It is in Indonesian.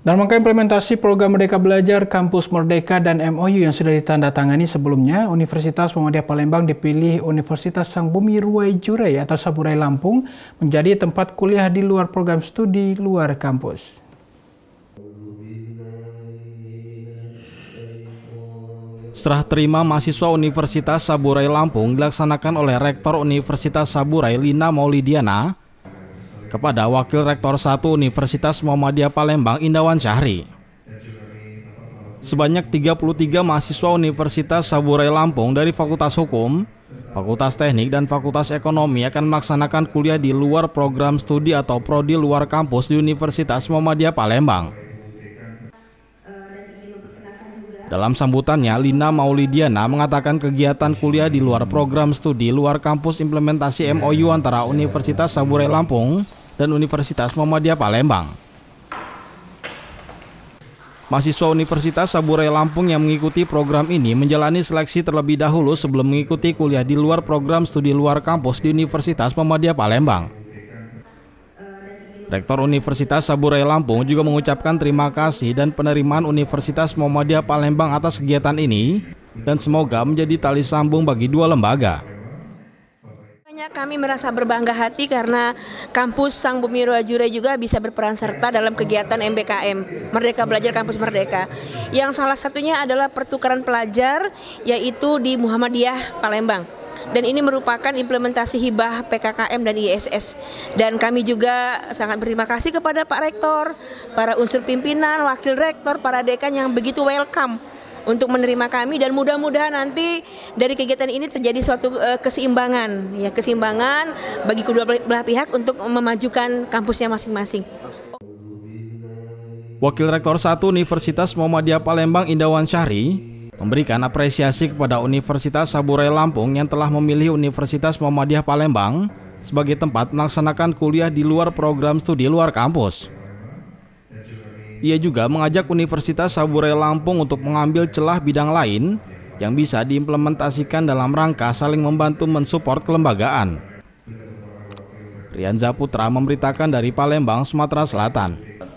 Dan maka implementasi program Merdeka Belajar, Kampus Merdeka dan MOU yang sudah ditandatangani sebelumnya, Universitas Muhammadiyah Palembang dipilih Universitas Sang Bumi Ruai Jurai atau Saburai Lampung menjadi tempat kuliah di luar program studi luar kampus. Serah terima mahasiswa Universitas Saburai Lampung dilaksanakan oleh Rektor Universitas Saburai Lina Maulidiana kepada Wakil Rektor 1 Universitas Muhammadiyah Palembang Indawan Syahri. Sebanyak 33 mahasiswa Universitas Saburai Lampung dari Fakultas Hukum, Fakultas Teknik dan Fakultas Ekonomi akan melaksanakan kuliah di luar program studi atau prodi luar kampus di Universitas Muhammadiyah Palembang. Dalam sambutannya, Lina Maulidiana mengatakan kegiatan kuliah di luar program studi luar kampus implementasi MOU antara Universitas Saburai Lampung dan Universitas Muhammadiyah Palembang. Mahasiswa Universitas Saburai Lampung yang mengikuti program ini menjalani seleksi terlebih dahulu sebelum mengikuti kuliah di luar program studi luar kampus di Universitas Muhammadiyah Palembang. Rektor Universitas Saburai Lampung juga mengucapkan terima kasih dan penerimaan Universitas Muhammadiyah Palembang atas kegiatan ini dan semoga menjadi tali sambung bagi dua lembaga kami merasa berbangga hati karena kampus Sang Bumi Ruajure juga bisa berperan serta dalam kegiatan MBKM, Merdeka Belajar Kampus Merdeka. Yang salah satunya adalah pertukaran pelajar yaitu di Muhammadiyah Palembang dan ini merupakan implementasi hibah PKKM dan ISS. Dan kami juga sangat berterima kasih kepada Pak Rektor, para unsur pimpinan, Wakil Rektor, para dekan yang begitu welcome untuk menerima kami dan mudah-mudahan nanti dari kegiatan ini terjadi suatu uh, keseimbangan ya keseimbangan bagi kedua belah pihak untuk memajukan kampusnya masing-masing. Wakil Rektor 1 Universitas Muhammadiyah Palembang Indawan Syahri memberikan apresiasi kepada Universitas Saburai Lampung yang telah memilih Universitas Muhammadiyah Palembang sebagai tempat melaksanakan kuliah di luar program studi luar kampus. Ia juga mengajak Universitas Saburai Lampung untuk mengambil celah bidang lain yang bisa diimplementasikan dalam rangka saling membantu mensupport kelembagaan. Rianza Putra memberitakan dari Palembang, Sumatera Selatan.